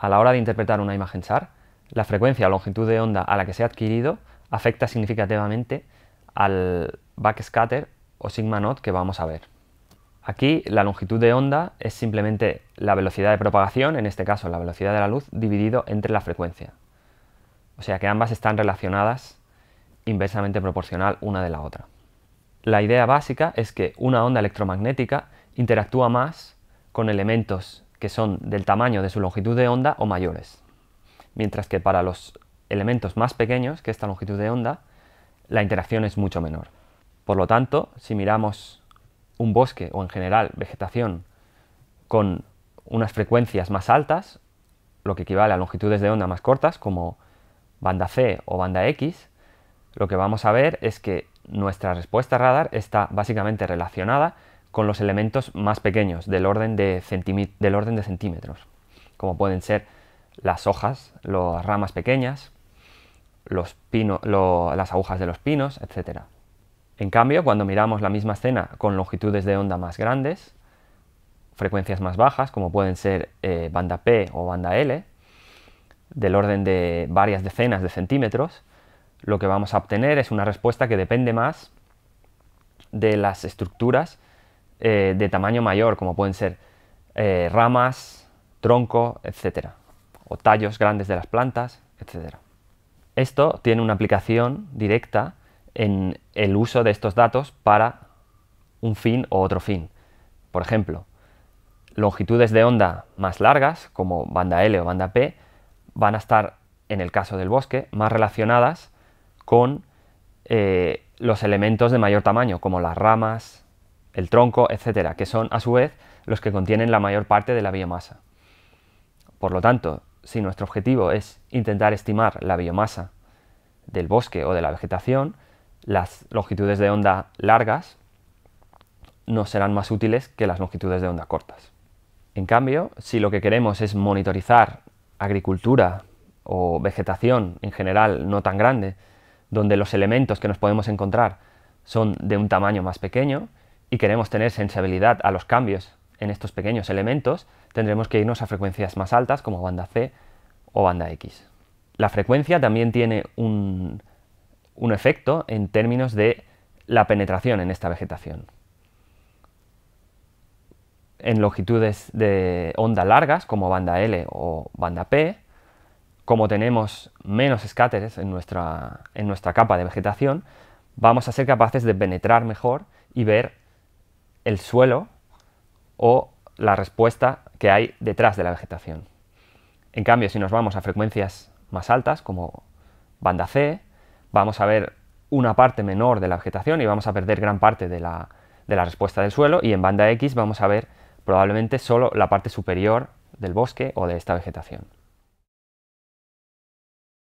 a la hora de interpretar una imagen SAR, la frecuencia o longitud de onda a la que se ha adquirido afecta significativamente al backscatter o sigma not que vamos a ver. Aquí la longitud de onda es simplemente la velocidad de propagación, en este caso la velocidad de la luz, dividido entre la frecuencia. O sea que ambas están relacionadas inversamente proporcional una de la otra. La idea básica es que una onda electromagnética interactúa más con elementos que son del tamaño de su longitud de onda o mayores. Mientras que para los elementos más pequeños que esta longitud de onda, la interacción es mucho menor. Por lo tanto, si miramos un bosque o en general vegetación con unas frecuencias más altas, lo que equivale a longitudes de onda más cortas como banda C o banda X, lo que vamos a ver es que nuestra respuesta radar está básicamente relacionada con los elementos más pequeños, del orden de, centímetros, como pueden ser las hojas, las ramas pequeñas, las agujas de los pinos, etc. En cambio, cuando miramos la misma escena con longitudes de onda más grandes, frecuencias más bajas, como pueden ser eh, banda P o banda L, del orden de varias decenas de centímetros, lo que vamos a obtener es una respuesta que depende más de las estructuras eh, de tamaño mayor, como pueden ser eh, ramas, tronco, etc. O tallos grandes de las plantas, etc. Esto tiene una aplicación directa en el uso de estos datos para un fin o otro fin. Por ejemplo, longitudes de onda más largas, como banda L o banda P, van a estar, en el caso del bosque, más relacionadas con eh, los elementos de mayor tamaño, como las ramas, el tronco, etcétera, que son a su vez los que contienen la mayor parte de la biomasa. Por lo tanto, si nuestro objetivo es intentar estimar la biomasa del bosque o de la vegetación, las longitudes de onda largas no serán más útiles que las longitudes de onda cortas. En cambio, si lo que queremos es monitorizar agricultura o vegetación en general no tan grande, donde los elementos que nos podemos encontrar son de un tamaño más pequeño, y queremos tener sensibilidad a los cambios en estos pequeños elementos, tendremos que irnos a frecuencias más altas como banda C o banda X. La frecuencia también tiene un, efecto en términos de la penetración en esta vegetación. En longitudes de onda largas como banda L o banda P, como tenemos menos escáteres en nuestra, en nuestra capa de vegetación, vamos a ser capaces de penetrar mejor y ver el suelo o la respuesta que hay detrás de la vegetación. En cambio, si nos vamos a frecuencias más altas, como banda C, vamos a ver una parte menor de la vegetación y vamos a perder gran parte de la, respuesta del suelo, y en banda X vamos a ver probablemente solo la parte superior del bosque o de esta vegetación.